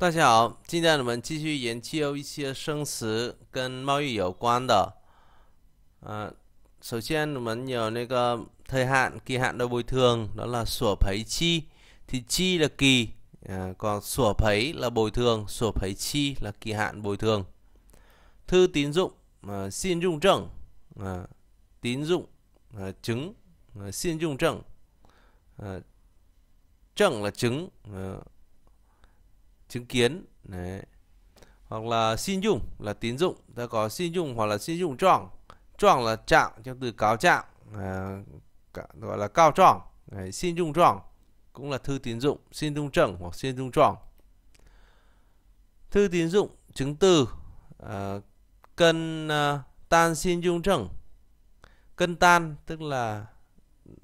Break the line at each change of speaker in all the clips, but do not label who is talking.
大家好，今天我们继续研究一些生词跟贸易有关的。呃，首先我们有那个 thời hạn, kỳ hạn đòi bồi thường đó là sổ phấy chi. Thì chi là kỳ, à, còn sổ phấy là bồi thường, sổ phấy chi là kỳ hạn bồi thường. Thư tín dụng, à, xin dụng 证, à, tín dụng, chứng, à, xin dụng 证, à, 证 là chứng. À, chứng kiến đấy hoặc là xin dụng là tín dụng ta có xin dụng hoặc là xin dụng trọng trọng là trạng trong từ cáo trạng à, gọi là cao trọng đấy, xin dụng trọng cũng là thư tín dụng xin dụng trần hoặc xin dụng trọng thư tín dụng chứng từ à, cân à, tan xin dụng trần cân tan tức là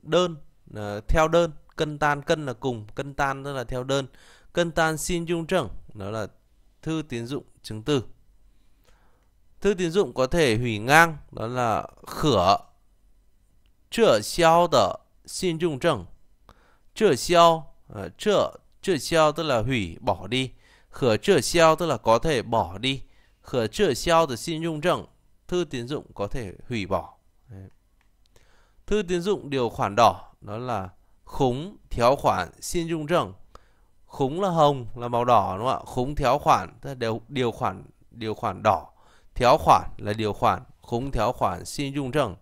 đơn à, theo đơn cân tan cân là cùng cân tan tức là theo đơn cân tan xin dung trần đó là thư tín dụng chứng từ thư tín dụng có thể hủy ngang đó là khở trở xeo tờ xin dung trần trở xeo trở trở xeo tức là hủy bỏ đi khở trở xeo tức là có thể bỏ đi khở trở xeo tờ xin dung trần thư tín dụng có thể hủy bỏ thư tín dụng điều khoản đỏ đó là khống thiếu khoản xin dung trần khúng là hồng là màu đỏ đúng không ạ khúng theo khoản đều điều khoản điều khoản đỏ theo khoản là điều khoản khúng theo khoản xin dung trần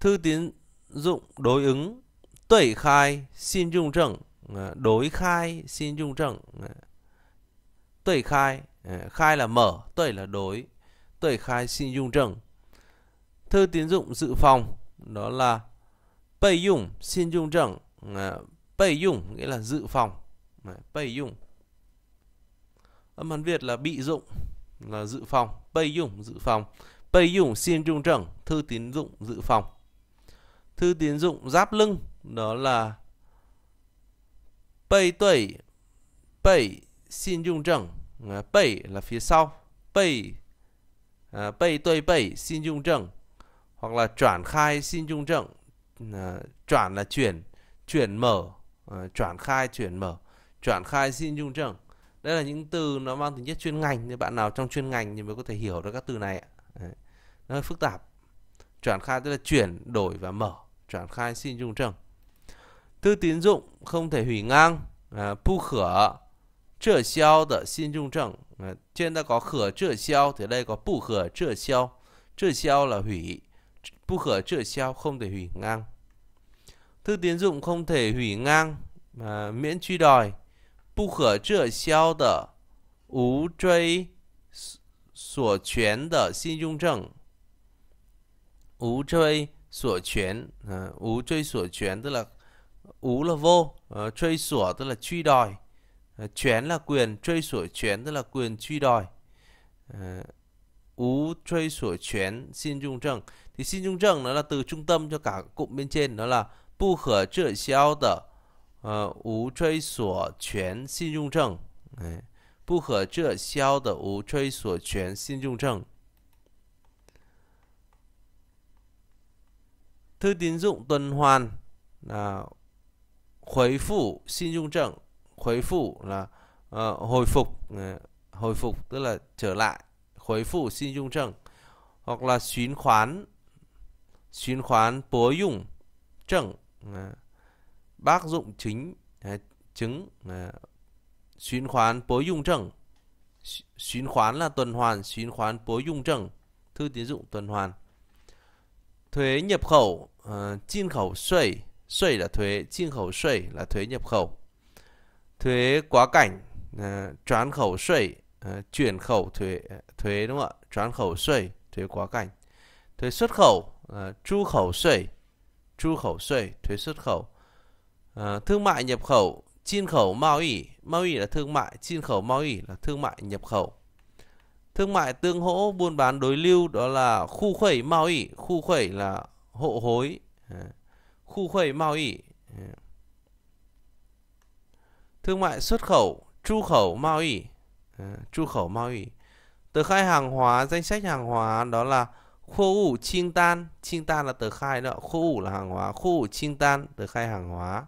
thư tín dụng đối ứng tẩy khai xin dung trần ờ, đối khai xin dung trần ờ, tẩy khai ờ, khai là mở tẩy là đối tẩy khai xin dung trần thư tín dụng dự phòng đó là bây dụng xin dung trần Bày dụng nghĩa là dự phòng. Bày dụng. Âm Hán Việt là bị dụng là dự phòng. Bày dụng dự phòng. Bày dụng xin trung trẳng thư tín dụng dự phòng. Thư tín dụng giáp lưng đó là bày tuổi bày xin trung trẳng. Bày là phía sau. Bày à, bày tuổi bày xin trung trẳng hoặc là chuyển khai xin trung trẳng. chuyển là chuyển chuyển mở Ờ, chuyển khai chuyển mở chuyển khai xin trung trưng đây là những từ nó mang tính chất chuyên ngành thì bạn nào trong chuyên ngành thì mới có thể hiểu được các từ này nó hơi phức tạp chuyển khai tức là chuyển đổi và mở chuyển khai xin trung trưng thư tín dụng không thể hủy ngang à, pu khở trở xeo tờ xin trung trưng à, ờ, trên ta có khở trở xeo thì đây có pu khở trở xeo trở xeo là hủy pu khở trở xeo không thể hủy ngang thư tiến dụng không thể hủy ngang mà miễn truy đòi. khở 不可撤销的无追所权的信用证，无追所权啊，无追所权 tức à, là 无 là vô, ú à, truy sổ xin ú ú truy truy sổ sổ tức là truy đòi, à, là quyền, truy sổ quyền tức là quyền truy đòi. À, ú truy sổ quyền xin trung trần thì xin trung trần nó là từ trung tâm cho cả cụm bên trên nó là 不可撤销的呃无追索权信用证，哎，不可撤销的无追索权信用证。特定用 tín d 回复信用证，回复那呃恢复，恢复，就是说，trở l ạ 回复信用证，或者循环，循环博用证。bác dụng chính à, chứng à, xuyên khoán bố dung trần xuyên khoán là tuần hoàn xuyên khoán bố dung trần thư tiến dụng tuần hoàn thuế nhập khẩu uh, khẩu xuôi xuôi là thuế chiên khẩu xuôi là thuế nhập khẩu thuế quá cảnh à, trán khẩu xuôi chuyển khẩu thuế thuế đúng không ạ trán khẩu xuôi thuế quá cảnh thuế xuất khẩu chu khẩu xuôi 出口税、thuế xuất khẩu. Ờ, thương mại nhập khẩu, chiên khẩu mao ỉ, mao ỉ là thương mại, chiên khẩu mao ỉ là thương mại nhập khẩu. Thương mại tương hỗ buôn bán đối lưu đó là khu khuẩy mao ỉ, khu khuẩy là hộ hối. Ờ, khu khuẩy mao ỉ. Ờ. Thương mại xuất khẩu, chu khẩu mao ỉ, chu khẩu mao ỉ. Tờ khai hàng hóa, danh sách hàng hóa đó là khô ủ chinh tan chinh tan là tờ khai đó khô ủ là hàng hóa khô ủ chinh tan tờ khai hàng hóa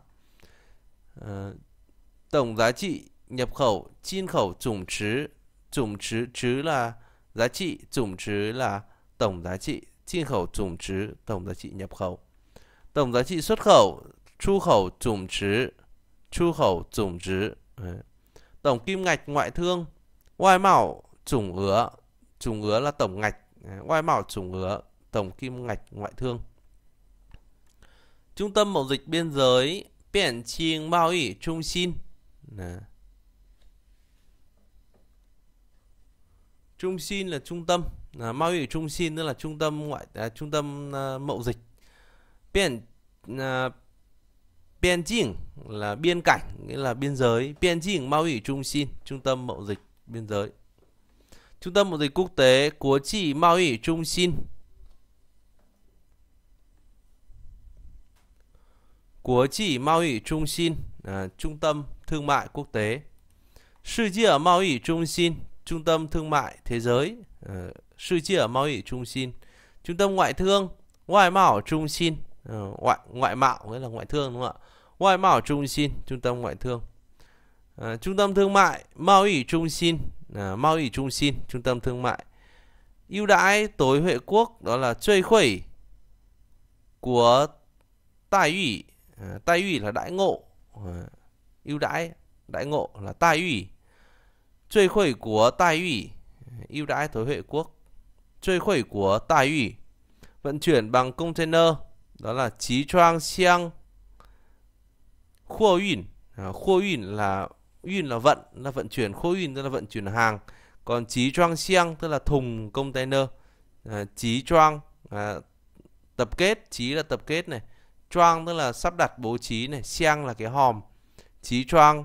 ờ, tổng giá trị nhập khẩu chinh khẩu chủng trứ chủng trứ chứ là giá trị chủng trứ là tổng giá trị chinh khẩu chủng trứ tổng giá trị nhập khẩu tổng giá trị xuất khẩu chu khẩu chủng trứ chu khẩu chủng trứ tổng kim ngạch ngoại thương ngoại mạo chủng ứa chủng ứa là tổng ngạch Ờ, ngoại mạo chủng ngứa, tổng kim ngạch ngoại thương. Trung tâm mậu dịch biên giới Biển Chiêng Mao Ủy Trung Xin Trung Xin là trung tâm à, Mao Ủy Trung Xin tức là trung tâm ngoại à, trung tâm à, mậu dịch Biển à, ờ, Biên Chiêng là biên cảnh nghĩa là biên giới Biên Chiêng Mao Ủy Trung Xin trung tâm mậu dịch biên giới Trung tâm Mậu dịch quốc tế Quốc tế mậu y Trung Xin Quốc tế mậu y Trung Xin à, Trung tâm Thương mại Quốc tế Sư chia mậu y Trung Xin Trung tâm Thương mại Thế giới à, Sư chia Mao y Trung Xin Trung tâm Ngoại thương Ngoại mạo Trung Xin à, ngoại, ngoại mạo nghĩa là ngoại thương đúng không ạ Ngoại mạo Trung Xin Trung tâm Ngoại thương à, Trung tâm Thương mại mậu y Trung Xin à, ờ, Mao ủy trung xin trung tâm thương mại ưu đãi tối Huệ quốc đó là truy khuẩy của tài ủy à, ờ, tài ủy là đại ngộ ờ, ưu à, đãi đại ngộ là tài ủy truy khuẩy của tài ủy ưu đãi tối Huệ quốc truy khuẩy của tài ủy vận chuyển bằng container đó là chí trang xiang khua yun à, khua là Yun là vận, là vận chuyển khô yun tức là vận chuyển hàng. Còn chí trang xiang tức là thùng container. À, chí trang à, tập kết, chí là tập kết này. trang tức là sắp đặt bố trí này, xiang là cái hòm. Chí trang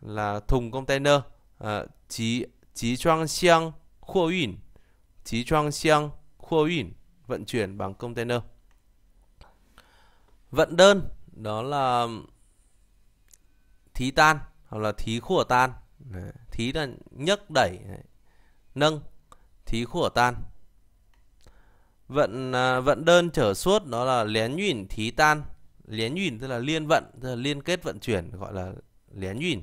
là thùng container. À, chí chí trang xiang khô yun. Chí choang xiang khô yun vận chuyển bằng container. Vận đơn đó là um, thí tan hoặc là thí khu ở tan thí là nhấc đẩy nâng thí khu ở tan vận à, vận đơn trở suốt đó là lén nhuyễn thí tan lén nhuyễn tức là liên vận tức là liên kết vận chuyển gọi là lén nhuyễn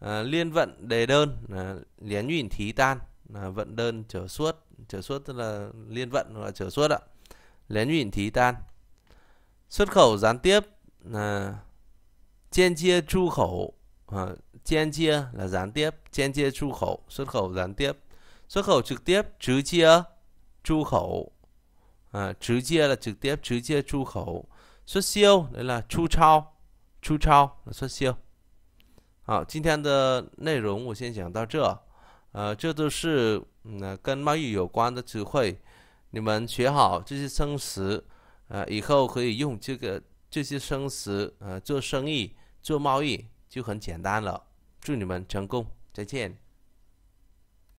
à, liên vận đề đơn à, lén nhuyễn thí tan à, vận đơn trở suốt trở suốt tức là liên vận hoặc là trở suốt ạ lén nhuyễn thí tan xuất khẩu gián tiếp à, trên chia chu khẩu à, gian chia là gián tiếp gian chia chu khẩu xuất khẩu gián tiếp xuất khẩu trực tiếp trứ chia chu khẩu à, trứ chia là trực tiếp trứ chia chu khẩu xuất siêu đấy là chu trao chu trao là xuất siêu Hôm 好，今天的内容我先讲到这，呃，这都是嗯跟贸易有关的词汇，你们学好这些生词，呃，以后可以用这个这些生词呃做生意、做贸易。就很简单了，祝你们成功，再见。